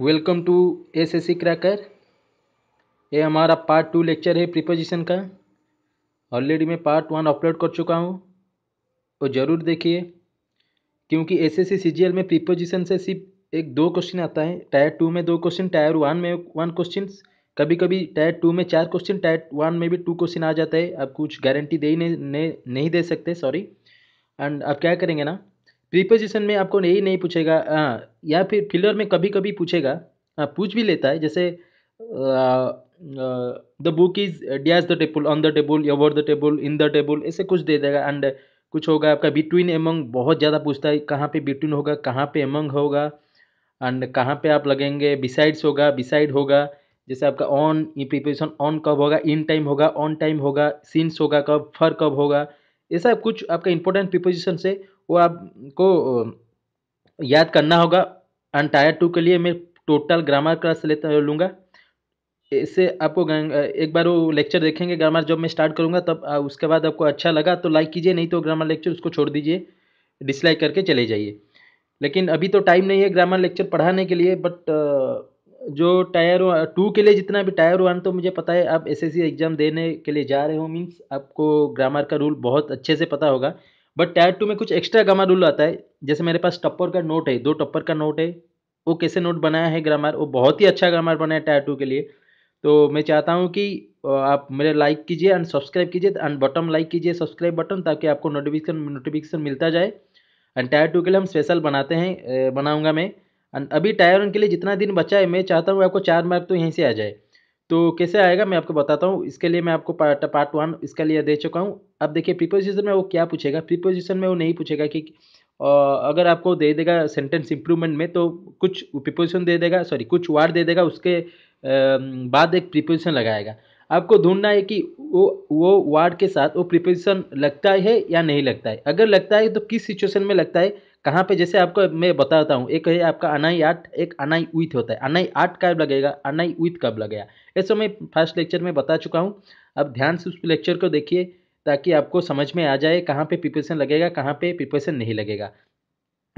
Welcome to S S C cracker ये हमारा part two lecture है प्रिपोजिशन का ऑलरेडी मैं पार्ट वन अपलोड कर चुका हूँ और ज़रूर देखिए क्योंकि एस एस सी में प्रिपोजिशन से सिर्फ एक दो क्वेश्चन आता है टायर टू में दो क्वेश्चन टायर वन में वन क्वेश्चन कभी कभी टायर टू में चार क्वेश्चन टायर वन में भी टू क्वेश्चन आ जाता है आप कुछ गारंटी दे ही नहीं, नहीं, नहीं दे सकते सॉरी एंड आप क्या करेंगे ना प्रीपोजिशन में आपको यही नहीं पूछेगा या फिर फिलर में कभी कभी पूछेगा पूछ भी लेता है जैसे the book is dash the table on the table over the table in the table ऐसे कुछ दे देगा एंड कुछ होगा आपका बिटवीन एमंग बहुत ज़्यादा पूछता है कहाँ पे बिटवीन होगा कहाँ पे एमंग होगा एंड कहाँ पे आप लगेंगे बिसाइड्स होगा बिसाइड होगा जैसे आपका ऑन प्रिपरेशन ऑन कब होगा इन टाइम होगा ऑन टाइम होगा सीन्स होगा कब फर कब होगा ऐसा कुछ आपका इंपॉर्टेंट प्रिपोजिशन से वो आपको याद करना होगा अंटायर टू के लिए मैं टोटल ग्रामर क्लास लेता लूँगा इससे आपको एक बार वो लेक्चर देखेंगे ग्रामर जब मैं स्टार्ट करूँगा तब उसके बाद आपको अच्छा लगा तो लाइक कीजिए नहीं तो ग्रामर लेक्चर उसको छोड़ दीजिए डिसलाइक करके चले जाइए लेकिन अभी तो टाइम नहीं है ग्रामर लेक्चर पढ़ाने के लिए बट जो टायर टू के लिए जितना भी टायर वन तो मुझे पता है आप एसएससी एग्ज़ाम देने के लिए जा रहे हो मीन्स आपको ग्रामर का रूल बहुत अच्छे से पता होगा बट टायर टू में कुछ एक्स्ट्रा ग्रामर रूल आता है जैसे मेरे पास टप्पर का नोट है दो टप्पर का नोट है वो कैसे नोट बनाया है ग्रामर वो बहुत ही अच्छा ग्रामर बनाया टायर टू के लिए तो मैं चाहता हूँ कि आप मेरे लाइक कीजिए एंड सब्सक्राइब कीजिए एंड बटन लाइक कीजिए सब्सक्राइब बटन ताकि आपको नोटिफिकेशन नोटिफिकेशन मिलता जाए एंड टायर टू के लिए हम स्पेशल बनाते हैं बनाऊँगा मैं एंड अभी टायर वन के लिए जितना दिन बचा है मैं चाहता हूँ आपको चार मार्क तो यहीं से आ जाए तो कैसे आएगा मैं आपको बताता हूँ इसके लिए मैं आपको पार्ट पार्ट वन इसके लिए दे चुका हूँ अब देखिए प्रीपोजिशन में वो क्या पूछेगा प्रीपोजिशन में वो नहीं पूछेगा कि अगर आपको दे देगा सेंटेंस इंप्रूवमेंट में तो कुछ प्रीपोजिशन दे देगा सॉरी कुछ वार्ड दे देगा उसके बाद एक प्रीपोजिशन लगाएगा आपको ढूंढना है कि वो वो वार्ड के साथ वो प्रिपोजिशन लगता है या नहीं लगता है अगर लगता है तो किस सिचुएशन में लगता है कहाँ पे जैसे आपको मैं बताता हूँ एक है आपका अनाई आर्ट एक अनाई उइथ होता है अनाई आर्ट कब लगेगा अनाई उइथ कब लगेगा ऐसा मैं फर्स्ट लेक्चर में बता चुका हूँ अब ध्यान से उस लेक्चर को देखिए ताकि आपको समझ में आ जाए कहाँ पे प्रिपरेशन लगेगा कहाँ पे प्रिपरेशन नहीं लगेगा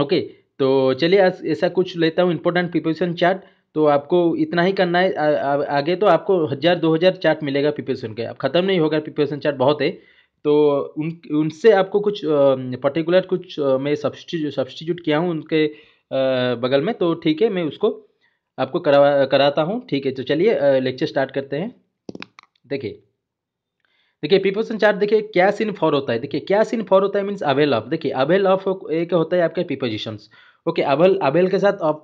ओके तो चलिए आज ऐसा कुछ लेता हूँ इंपॉर्टेंट प्रिपरेशन चार्ट तो आपको इतना ही करना है आ, आ, आगे तो आपको हज़ार दो हज़ार चार्ट मिलेगा प्रिपरेशन के अब ख़त्म नहीं होगा प्रिपरेशन चार्ट बहुत है तो उन उनसे आपको कुछ पर्टिकुलर कुछ मैं सब्सटीट्यूट किया हूँ उनके बगल में तो ठीक है मैं उसको आपको करा कराता हूँ ठीक है तो चलिए लेक्चर स्टार्ट करते हैं देखिए देखिए प्रीपोजिशन चार्ट देखिए क्या सीन फॉर होता है देखिए क्या सीन फॉर होता है मीन्स अवेल ऑफ देखिए अवेल ऑफ एक होता है आपके पीपोजिशंस ओके अवेल अवेल के साथ ऑफ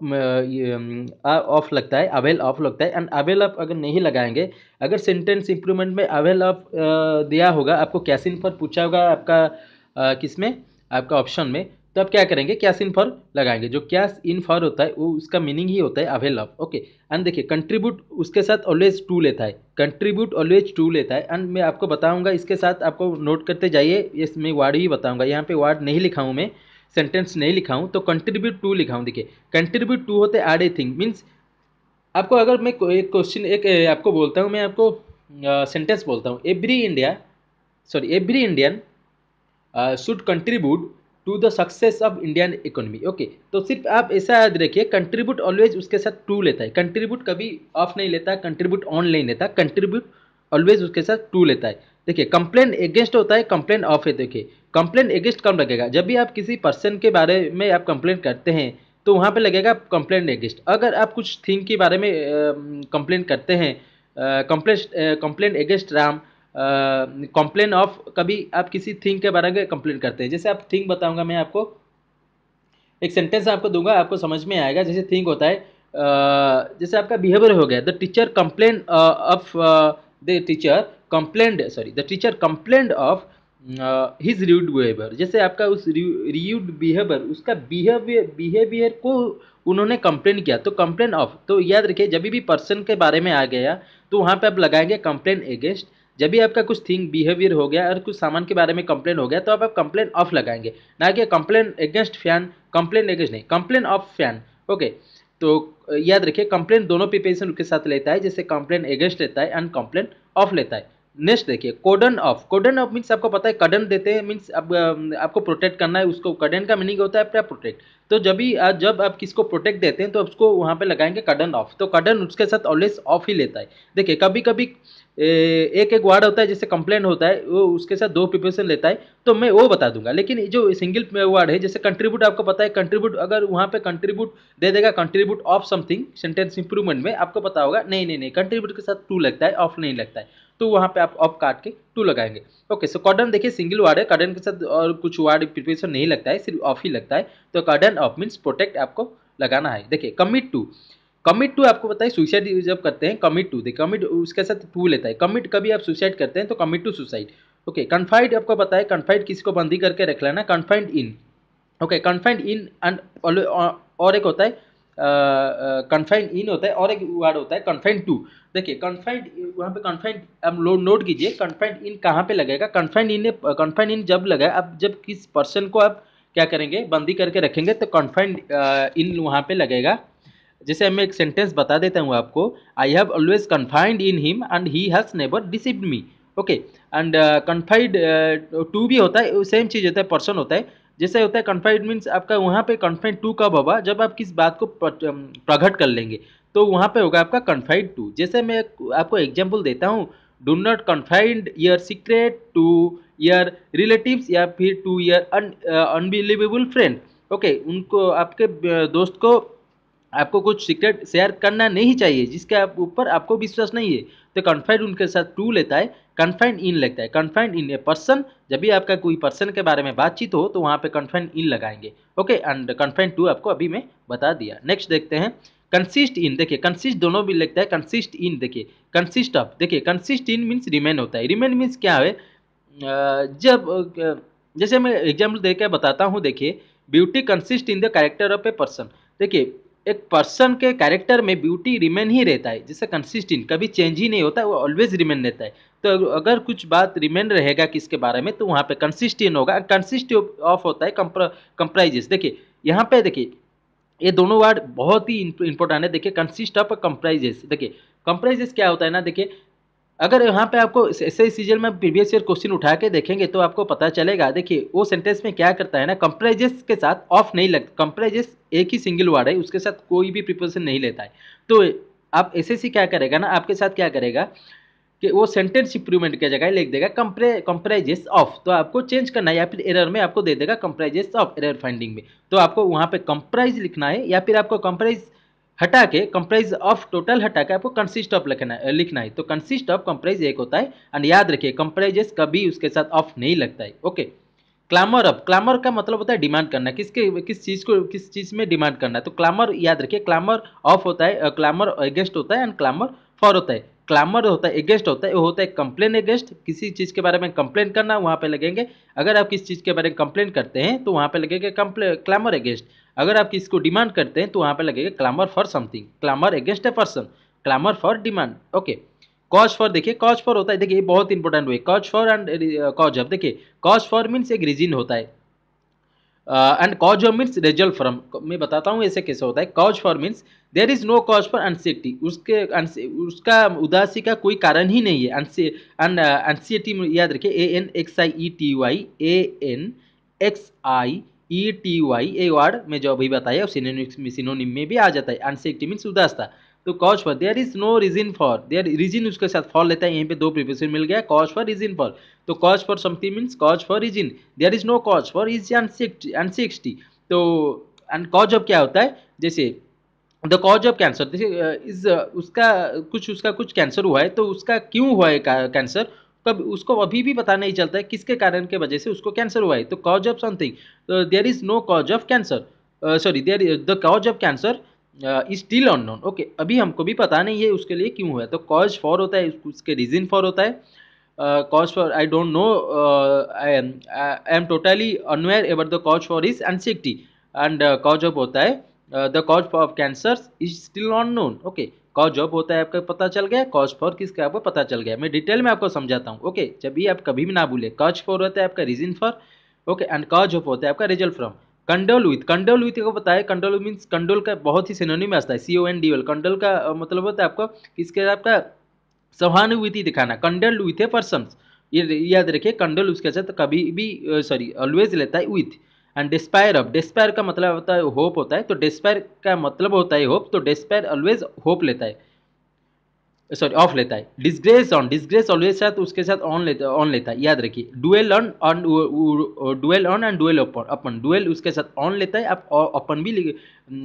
ऑफ लगता है अवेल ऑफ लगता है एंड अवेल ऑफ अगर नहीं लगाएंगे अगर सेंटेंस इंप्रूवमेंट में अवेल ऑफ दिया होगा आपको कैसिन फॉर पूछा होगा आपका किस में आपका ऑप्शन में तो आप क्या करेंगे कैश इन फॉर लगाएंगे जो कैश इन फॉर होता है वो उसका मीनिंग ही होता है अवेल ऑफ ओके एंड देखिए कंट्रीब्यूट उसके साथ ऑलवेज टू लेता है कंट्रीब्यूट ऑलवेज टू लेता है एंड मैं आपको बताऊंगा इसके साथ आपको नोट करते जाइए इसमें वर्ड ही बताऊंगा यहाँ पे वर्ड नहीं लिखा हूँ मैं सेंटेंस नहीं लिखा हूँ तो कंट्रीब्यूट टू लिखा हूँ देखिए कंट्रीब्यूट टू होते ऐड ए थिंग मीन्स आपको अगर मैं एक क्वेश्चन एक आपको बोलता हूँ मैं आपको सेंटेंस uh, बोलता हूँ every India sorry every Indian should contribute to the success of Indian economy okay तो सिर्फ आप ऐसा याद रखिए कंट्रीब्यूट ऑलवेज उसके साथ टू लेता है कंट्रीब्यूट कभी ऑफ नहीं लेता कंट्रीब्यूट ऑन नहीं लेता कंट्रीब्यूट ऑलवेज उसके साथ टू लेता है देखिए कंप्लेन अगेंस्ट होता है कंप्लेन ऑफ है देखिए कंप्लेन अगेंस्ट कम लगेगा जब भी आप किसी पर्सन के बारे में आप कंप्लेन करते हैं तो वहाँ पे लगेगा कंप्लेन अगेंस्ट अगर आप कुछ थिंग के बारे में कंप्लेन करते हैं complain complain against Ram complain of कभी आप किसी थिंग के बारे में कंप्लेन करते हैं जैसे आप थिंग बताऊँगा मैं आपको एक सेंटेंस आपको दूंगा आपको समझ में आएगा जैसे थिंग होता है जैसे आपका बिहेवियर हो गया the teacher complain of the teacher complained sorry the teacher complained of his rude behaviour जैसे आपका उस रूड बिहेवियर उसका बिहेवियर बिहेवियर को उन्होंने कंप्लेन किया तो कंप्लेन ऑफ तो याद रखिए जब भी पर्सन के बारे में आ गया तो वहाँ पे आप लगाएंगे कंप्लेन अगेंस्ट जब भी आपका कुछ थिंग बिहेवियर हो गया और कुछ सामान के बारे में कंप्लेन हो गया तो आप आप कंप्लेन ऑफ लगाएंगे ना कि complain against fan complain against नहीं complain of fan okay okay. तो याद रखिए कंप्लेन दोनों प्रिपेरेशन के साथ लेता है जैसे कंप्लेन अगेंस्ट लेता है एंड कंप्लेन ऑफ लेता है नेक्स्ट देखिए कोडन ऑफ कोडन ऑफ मीन्स आपको पता है कडन देते हैं मीन्स अब आपको प्रोटेक्ट करना है उसको कडन का मीनिंग होता है अपना प्रोटेक्ट तो जब भी जब आप किसको प्रोटेक्ट देते हैं तो उसको वहाँ पे लगाएंगे कडन ऑफ तो कडन उसके साथ ऑलवेज ऑफ ही लेता है देखिए कभी कभी एक एक वार्ड होता है जैसे कंप्लेन होता है वो उसके साथ दो प्रिपरेशन लेता है तो मैं वो बता दूंगा लेकिन जो सिंगल वर्ड है जैसे कंट्रीब्यूट आपको पता है कंट्रीब्यूट अगर वहाँ पे कंट्रीब्यूट दे देगा contribute of something sentence improvement में आपको पता होगा नहीं नहीं नहीं कंट्रीब्यूट के साथ टू लगता है ऑफ नहीं लगता है तो वहाँ पे आप अप काट के टू लगाएंगे ओके सो कॉर्डन देखिए सिंगल वर्ड है कॉर्डन के साथ और कुछ वर्ड प्रिपरेशन नहीं लगता है सिर्फ ऑफ ही लगता है तो कॉर्डन ऑफ मीन्स प्रोटेक्ट आपको लगाना है देखिए कमिट टू कमिट टू आपको बताइए सुसाइड जब करते हैं कमिट टू देखिए कमिट उसके साथ टू लेता है कमिट कभी आप सुसाइड करते हैं तो commit to suicide okay confide आपको बताए कन्फाइड किसी को बंदी करके रख लेना confined in okay confined in and और एक होता है कन्फाइंड इन होता है और एक वर्ड होता है कन्फाइंड टू देखिए कन्फाइंड वहाँ पे कन्फाइंड आप नोट कीजिए कन्फाइंड इन कहाँ पे लगेगा कन्फाइंड इन कन्फाइंड इन जब लगा आप जब किस पर्सन को आप क्या करेंगे बंदी करके रखेंगे तो कन्फाइंड इन वहाँ पे लगेगा जैसे मैं एक सेंटेंस बता देता हूँ आपको I have always confined in him and he has never deceived me okay and confide to भी होता है सेम चीज़ होता है पर्सन होता है जैसे होता है कन्फाइड मीन्स आपका वहाँ पे कन्फाइड टू कब होगा जब आप किस बात को प्रकट कर लेंगे तो वहाँ पे होगा आपका कन्फाइड टू जैसे मैं आपको एग्जाम्पल देता हूँ do not confined your secret to your relatives या फिर to your unbelievable friend okay उनको आपके दोस्त को आपको कुछ सीक्रेट शेयर करना नहीं चाहिए जिसके आप ऊपर आपको विश्वास नहीं है तो कन्फाइड उनके साथ टू लेता है कन्फाइंड इन लगता है कन्फाइंड इन ए पर्सन जब भी आपका कोई पर्सन के बारे में बातचीत हो तो वहाँ पे कन्फाइंड इन लगाएंगे ओके एंड कन्फाइंड टू आपको अभी मैं बता दिया नेक्स्ट देखते हैं कंसिस्ट इन देखिए कंसिस्ट दोनों भी लगता है कंसिस्ट इन देखिए कंसिस्ट ऑफ देखिए कंसिस्ट इन मीन्स रिमेन होता है रिमेन मीन्स क्या है जब जैसे मैं एग्जाम्पल देकर बताता हूँ देखिए beauty consist in the character of a person देखिए एक पर्सन के कैरेक्टर में ब्यूटी रिमेन ही रहता है जैसे कंसिस्टेंट कभी चेंज ही नहीं होता वो ऑलवेज रिमेन रहता है तो अगर कुछ बात रिमेन रहेगा किसके बारे में तो वहाँ पे कंसिस्टेंट होगा कंसिस्ट ऑफ होता है कंप्राइजेस देखिए यहाँ पे देखिए ये दोनों वर्ड बहुत ही इंपॉर्टेंट है देखिए कंसिस्ट ऑफ कंप्राइजेस देखिए कंप्राइजेस क्या होता है ना देखिए अगर यहाँ पे आपको ऐसे सीजन में प्रीवियस ईयर क्वेश्चन उठा के देखेंगे तो आपको पता चलेगा देखिए वो सेंटेंस में क्या करता है ना कंप्रेजेस के साथ ऑफ नहीं लगता कंप्रेजेस एक ही सिंगल वर्ड है उसके साथ कोई भी प्रिपोजिशन नहीं लेता है तो आप ऐसे सी क्या करेगा ना आपके साथ क्या करेगा कि वो सेंटेंस इंप्रूवमेंट की जगह लिख देगा कंप्रे कंप्राइजेस ऑफ तो आपको चेंज करना है या फिर एरर में आपको दे देगा कंप्राइजेस ऑफ एरर फाइंडिंग में तो आपको वहाँ पे कंप्राइज लिखना है या फिर आपको कंप्राइज हटा के कंप्राइज ऑफ टोटल हटा के आपको कंसिस्ट ऑफ लिखना है लिखना है तो कंसिस्ट ऑफ कंप्राइज एक होता है एंड याद रखिए कंप्राइजेस कभी उसके साथ ऑफ नहीं लगता है ओके क्लामर ऑफ क्लामर का मतलब होता है डिमांड करना किसके किस चीज़ को किस चीज़ में डिमांड करना तो क्लामर याद रखिए क्लामर ऑफ होता है क्लामर अगेंस्ट होता है एंड क्लामर फॉर होता है क्लामर होता है अगेंस्ट होता है वो होता है कंप्लेन अगेंस्ट किसी चीज़ के बारे में कंप्लेन करना वहाँ पे लगेंगे अगर आप किसी चीज़ के बारे में कंप्लेन करते हैं तो वहाँ पे लगेगा कंप्ले क्लामर अगेंस्ट अगर आप किसी को डिमांड करते हैं तो वहाँ पर लगेगा clamour for something clamour against a person clamour for demand okay cause for देखिए कॉज फॉर होता है देखिए ये बहुत इंपॉर्टेंट वे cause for and cause of देखिए कॉज फॉर मीन्स एक रीजन होता है and cause of means result from मैं बताता हूँ ऐसे कैसे होता है cause for means there is no cause for anxiety उसके उसका उदासी का कोई कारण ही नहीं है अनसिटी uh, याद रखिए A N X I E T Y A N X I E T Y a word में जो अभी बताया सिनोनिम सिनोनिम में भी आ जाता है अनसेक्टी मीन उदासता तो cause for there is no reason for there reason उसके साथ फॉर लेता है यहीं पे दो प्रिपोजिशन मिल गया कॉज फॉर रीजन फॉर तो cause for something means cause for reason there is no cause for is anxiety तो एंड कॉज ऑफ क्या होता है जैसे द कॉज ऑफ कैंसर जैसे इस uh, uh, उसका कुछ उसका कुछ कैंसर हुआ है तो उसका क्यों हुआ है कैंसर कब उसको अभी भी पता नहीं चलता है किसके कारण के वजह से उसको कैंसर हुआ है तो cause of something there is no cause of cancer sorry there the cause of cancer is still unknown okay अभी हमको भी पता नहीं है उसके लिए क्यों हुआ है तो कॉज फॉर होता है उसके रीजन फॉर होता है cause for I don't know I am totally unaware about the cause for the cause and cause of होता है the cause of cancer is still unknown okay cause जॉब होता है आपका पता चल गया कॉज फॉर किसका आपको पता चल गया मैं डिटेल में आपको समझाता हूँ ओके जब भी आप कभी भी ना भूले कॉज फॉर होता है आपका reason for okay and cause of होता है आपका result from condole with condole with को है कंडोल मीन्स कंडोल का बहुत ही में आता है C O N D L condole का मतलब होता है आपको किसके आपका सहानुभूति दिखाना कंडल विथ ए पर्सन ये याद रखिए कंडोल उसके साथ कभी भी सॉरी ऑलवेज लेता है with and despair of despair का मतलब होता है होप होता है तो डिस्पायर का मतलब होता है होप तो डिस्पायर ऑलवेज होप लेता है सॉरी ऑफ लेता है डिस्ग्रेस ऑन डिस्ग्रेस ऑलवेज साथ उसके साथ ऑन लेता ऑन लेता है याद रखिए dwell on on dwell on and dwell upon upon dwell उसके साथ ऑन लेता है आप अपन भी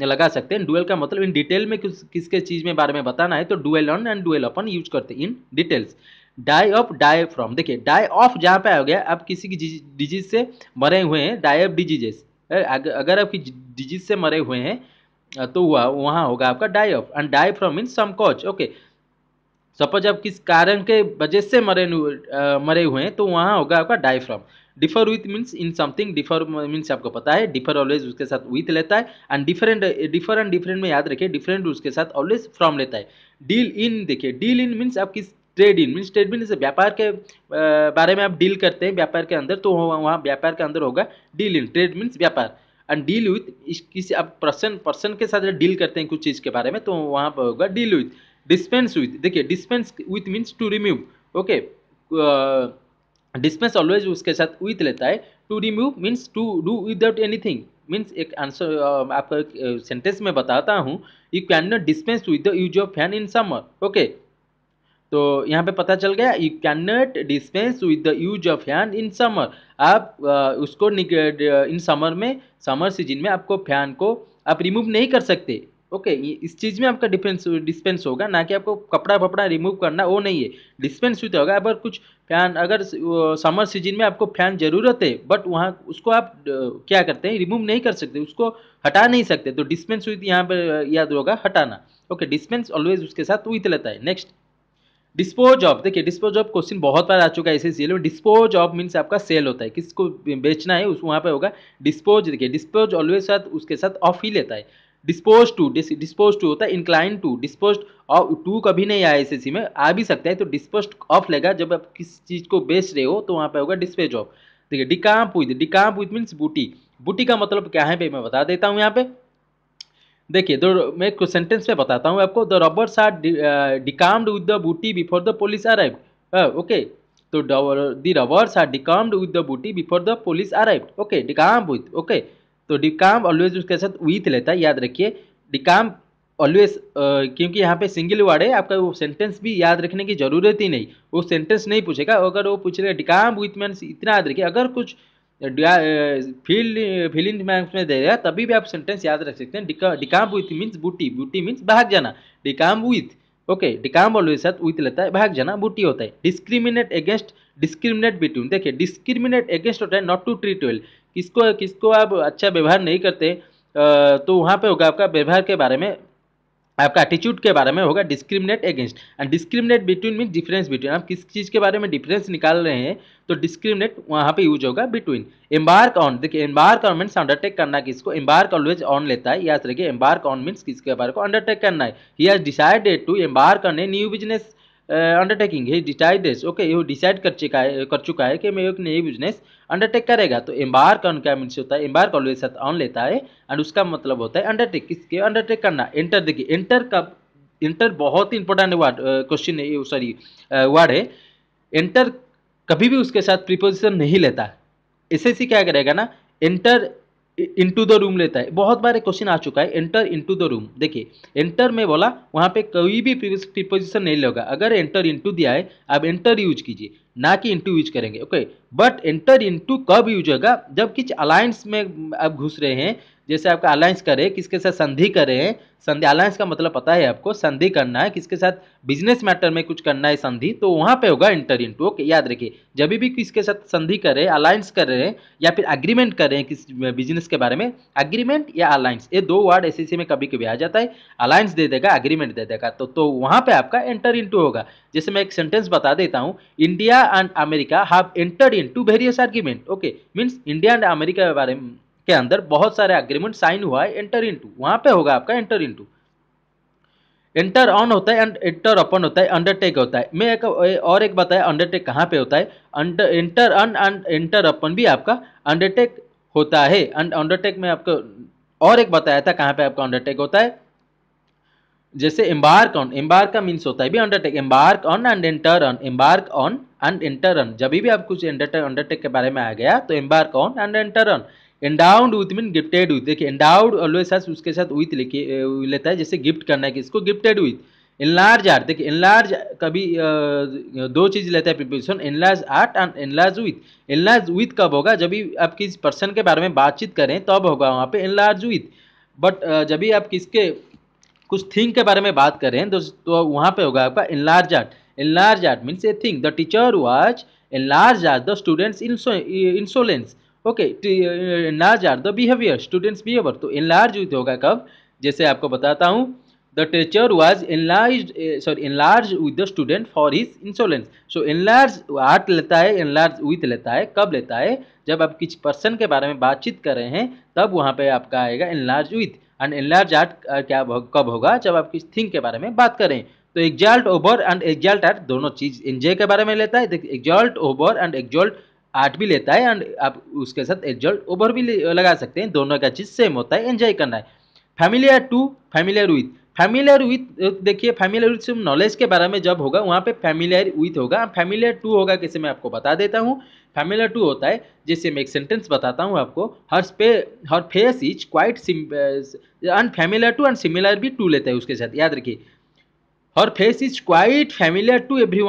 लगा सकते हैं डुएल का मतलब इन डिटेल में किस किसके चीज़ में बारे में बताना है तो dwell on and dwell upon use करते हैं in details die of die from देखिए डाई ऑफ जहाँ पे हो गया आप किसी की डिजीज से मरे हुए हैं डाई ऑफ डिजीजेस अगर आपकी डिजीज से मरे हुए हैं तो हुआ वहाँ होगा आपका die of and die from in some कोच ओके सपोज आप किस कारण के वजह से मरे मरे हुए हैं तो वहाँ होगा आपका die from differ with means in something differ means आपको पता है डिफर ऑलवेज उसके साथ विथ लेता है एंड डिफरेंट डिफरेंट डिफरेंट में याद रखिए डिफरेंट उसके साथ ऑलवेज फ्रॉम लेता है डील इन देखिए डील इन मीन्स आप किस trade in means trade in जैसे व्यापार के बारे में आप डील करते हैं व्यापार के अंदर तो वहाँ व्यापार के अंदर होगा डील इन ट्रेड मीन्स व्यापार एंड डील विथ किसी आप पर्सन पर्सन के साथ डील करते हैं कुछ चीज़ के बारे में तो वहाँ पर होगा डील विथ डिस्पेंस विथ देखिए dispense with means to remove okay dispense always उसके साथ विथ लेता है to remove means to do without thing means एक आंसर आपका एक सेंटेंस में बताता हूँ you can not dispense with the use of fan in summer okay तो यहाँ पे पता चल गया you can not dispense with the use of fan in summer आप उसको इन समर में समर सीजन में आपको फैन को आप रिमूव नहीं कर सकते ओके okay, इस चीज़ में आपका डिफेंस डिस्पेंस होगा ना कि आपको कपड़ा फपड़ा रिमूव करना वो नहीं है डिस्पेंस तो होगा अगर कुछ फैन अगर समर सीजन में आपको फैन ज़रूरत है बट वहाँ उसको आप क्या करते हैं रिमूव नहीं कर सकते उसको हटा नहीं सकते तो डिस्पेंस विथ यहाँ पर याद होगा हटाना ओके डिस्पेंस ऑलवेज उसके साथ विथ लेता है नेक्स्ट डिस्पोज ऑफ देखिए डिस्पोज ऑफ क्वेश्चन बहुत बार आ चुका है इसी सीएल में डिस्पोज ऑफ मीन्स आपका सेल होता है किसको बेचना है उस वहाँ पे होगा डिस्पोज देखिए डिस्पोज ऑलवेज साथ उसके साथ ऑफ ही लेता है डिस्पोज टू डिस्पोज टू होता है इंक्लाइन टू डिस्पोज और टू कभी नहीं आया सी में आ भी सकता है तो डिस्पोज ऑफ लेगा जब आप किस चीज़ को बेच रहे हो तो वहाँ पे होगा डिस्पेज ऑफ देखिए decamp with decamp with means booty booty का मतलब क्या है भाई मैं बता देता हूँ यहाँ पे देखिए दो मैं एक सेंटेंस में बताता हूँ आपको the robbers are decamped with the booty before the police arrive okay तो the robbers are decamped with the booty before the police arrive okay decamp with okay तो डिकाम ऑलवेज उसके साथ विथ लेता है याद रखिए डिकाम ऑलवेज uh, क्योंकि यहाँ पे सिंगल वर्ड है आपका वो सेंटेंस भी याद रखने की जरूरत ही नहीं वो सेंटेंस नहीं पूछेगा अगर वो पूछेगा डिकाम विथ मैं इतना याद रखिए अगर कुछ फिल इन मैक्स में दे देगा तभी भी आप सेंटेंस याद रख सकते हैं डिकाम विथ मीन्स बूटी बूटी मीन्स भाग जाना डिकाम विथ ओके डिकाम वालों के साथ विथ लेता है भाग जाना बूटी होता है डिस्क्रिमिनेट अगेंस्ट डिस्क्रिमिनेट बिटवीन देखिए डिस्क्रिमिनेट अगेंस्ट होता है नॉट टू ट्रीट वेल किसको किसको आप अच्छा व्यवहार नहीं करते तो वहाँ पे होगा आपका व्यवहार के बारे में आपका एटीट्यूड के बारे में होगा discriminate against and discriminate between mean difference between आप किस चीज़ के बारे में डिफरेंस निकाल रहे हैं तो डिस्क्रिमिनेट वहाँ पे यूज होगा बिटवीन एम्बार्क ऑन देखिए एम्बार्क ऑन मीन्स अंडरटेक करना किसको एम्बार्क ऑलवेज ऑन लेता है याद रखिए एम्बार्क ऑन मीन्स किसके बारे को अंडरटेक करना है he has decided to embark on a new business undertaking he this okay you decide कर चुका है कर चुका है कि मैं एक नई बिजनेस अंडरटेक करेगा तो एम्बार का उनका मीन होता है एम्बार ऑलवेज साथ ऑन लेता है एंड उसका मतलब होता है अंडरटेक किसके अंडरटेक करना एंटर देखिए एंटर का एंटर बहुत ही इंपॉर्टेंट वर्ड क्वेश्चन है सॉरी वर्ड है एंटर कभी भी उसके साथ प्रिपोजिशन नहीं लेता एस क्या करेगा ना एंटर इंटू द रूम लेता है बहुत बार क्वेश्चन आ चुका है एंटर इंटू द रूम देखिए एंटर में बोला वहाँ पे कोई भी प्रीपोजिशन नहीं लगा अगर एंटर इंटू दिया है आप एंटर यूज कीजिए ना कि इंटू यूज करेंगे ओके बट एंटर इनटू कब यूज होगा जब किस अलायंस में आप घुस रहे हैं जैसे आपका अलायंस करे किसके साथ संधि करे हैं संधि अलायंस का मतलब पता है आपको संधि करना है किसके साथ बिजनेस मैटर में कुछ करना है संधि तो वहाँ पे होगा इंटर इंटू ओके याद रखिए जब भी किसके साथ संधि करे अलायंस कर रहे हैं या फिर अग्रीमेंट कर रहे हैं किस बिजनेस के बारे में अग्रीमेंट या अलायंस ये दो वर्ड एस में कभी कभी आ जाता है अलायंस दे देगा अग्रीमेंट दे देगा तो तो वहाँ पर आपका एंटर इंटू होगा जैसे मैं एक सेंटेंस बता देता हूँ India and America have enter again to various argument okay means India and America के बारे के अंदर बहुत सारे अग्रीमेंट साइन हुआ है एंटर इन टू वहाँ पे होगा आपका enter into enter on होता है एंड एंटर अपन होता है अंडरटेक होता है मैं एक और एक बताया अंडरटेक कहाँ पे होता है under enter on and enter upon भी आपका अंडरटेक होता है एंड अंडरटेक में आपको और एक बताया था कहाँ पे आपका अंडरटेक होता है जैसे एम्बार्क ऑन एम्बार्क का मीन्स होता है भी undertake embark on and enter on embark on and enter on जब भी आप कुछ अंडरटेक के बारे में आ गया तो embark on and enter on endowed with mean gifted with देखिए एंडाउड ऑलवेज साथ उसके साथ विथ लेके लेता है जैसे गिफ्ट करना है कि इसको गिफ्टेड विथ इनलार्ज आर्ट देखिए इनलार्ज कभी दो चीज़ लेता है preposition enlarge at and enlarge with enlarge with कब होगा जब भी आप किस पर्सन के बारे में बातचीत करें तब होगा वहाँ पे इनलार्ज विथ बट जब भी आप किसके कुछ थिंग के बारे में बात करें तो, तो वहां पे होगा आपका enlarge at enlarge at means a thing the teacher was enlarge at the students insolence okay enlarge at the behaviour students behaviour तो इनलार्ज होगा कब जैसे आपको बताता हूँ the teacher was enlarge sorry enlarge with the student for his insolence so enlarge at लेता है enlarge with लेता है कब लेता है जब आप किसी पर्सन के बारे में बातचीत कर रहे हैं तब वहाँ पे आपका आएगा enlarge with and enlarge at क्या कब होगा जब आप किस थिंग के बारे में बात करें तो exalt over and exalt at दोनों चीज एंजॉय के बारे में लेता है exalt over and exalt at भी लेता है एंड आप उसके साथ एग्जॉल्ट ओवर भी लगा सकते हैं दोनों का चीज़ सेम होता है एंजॉय करना है familiar to familiar with familiar with देखिए फैमिलियर विथ नॉलेज के बारे में जब होगा वहाँ पे फैमिलियर विथ होगा फैमिलियर टू होगा कैसे मैं आपको बता देता हूँ फैमिलियर टू होता है जैसे मैं एक सेंटेंस बताता हूँ आपको हर पे her face is quite unfamiliar to and similar भी टू लेता है उसके साथ याद रखिए her face is quite familiar to every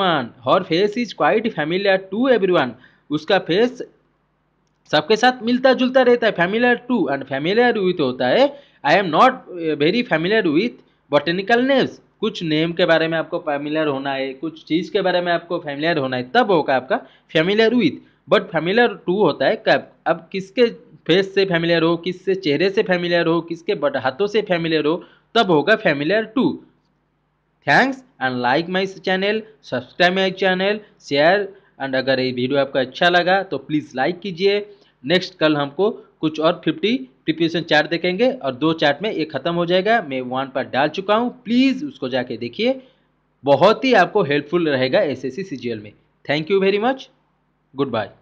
her face is quite familiar to every उसका फेस सबके साथ मिलता जुलता रहता है familiar to and familiar with होता है I am not very familiar with botanical names कुछ नेम के बारे में आपको फैमिलियर होना है कुछ चीज़ के बारे में आपको फैमिलियर होना है तब होगा आपका familiar with but familiar to होता है कब अब किसके फेस से फैमिलियर हो किससे चेहरे से फैमिलियर हो किसके बट हाथों से फैमिलियर हो तब होगा familiar to thanks and like my channel subscribe my channel share and अगर ये वीडियो आपको अच्छा लगा तो प्लीज़ लाइक कीजिए नेक्स्ट कल हमको कुछ और फिफ्टी प्रिपरेशन चार्ट देखेंगे और दो चार्ट में ये ख़त्म हो जाएगा मैं वन पर डाल चुका हूँ प्लीज़ उसको जाके देखिए बहुत ही आपको हेल्पफुल रहेगा एस एस में thank you very much good bye